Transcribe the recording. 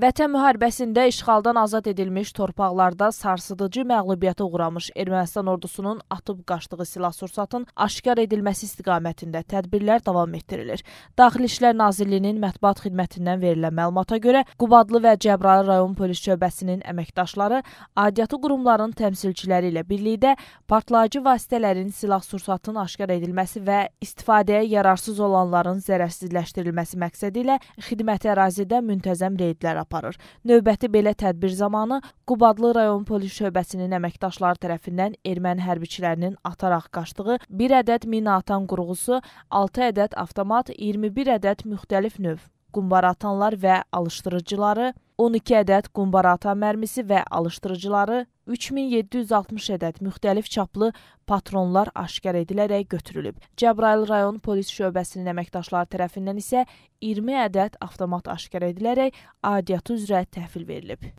Vətən müharibəsində işğaldan azad edilmiş torpaqlarda sarsıdıcı məğlubiyyətə uğramış Ermənistan ordusunun atıb qaçdığı silah-sursatın aşkar edilməsi istiqamətində tədbirlər davam etdirilir. Daxili İşlər Nazirliyinin mətbuat xidmətindən verilən məlumata görə Qubadlı və Cəbrayıl rayon polis şöbəsinin əməkdaşları aidiyyatı qurumların təmsilçiləri ilə birlikdə partlayıcı vasitələrin silah-sursatın aşkar edilməsi və istifadəyə yararsız olanların zərərsizləşdirilməsi məqsədi ilə xidməti ərazidə müntəzəm reydlər aparır aparır. Növbəti belə tədbir zamanı Qubadlı rayon polis şöbəsinin əməkdaşları tərəfindən erməni hərbiçilərinin ataraq qaçdığı bir ədəd mina atan qurğusu, 6 ədəd avtomat, 21 ədəd müxtəlif növ qumbara atanlar və alışdırıcıları 12 ədəd qumbarata mərmisi və alışdırıcıları 3760 ədəd müxtəlif çaplı patronlar aşkar edilərək götürülüb. Cəbrayıl rayon polis şöbəsinin əməkdaşları tərəfindən isə 20 ədəd avtomat aşkar edilərək adiyyatı üzrə təhvil verilib.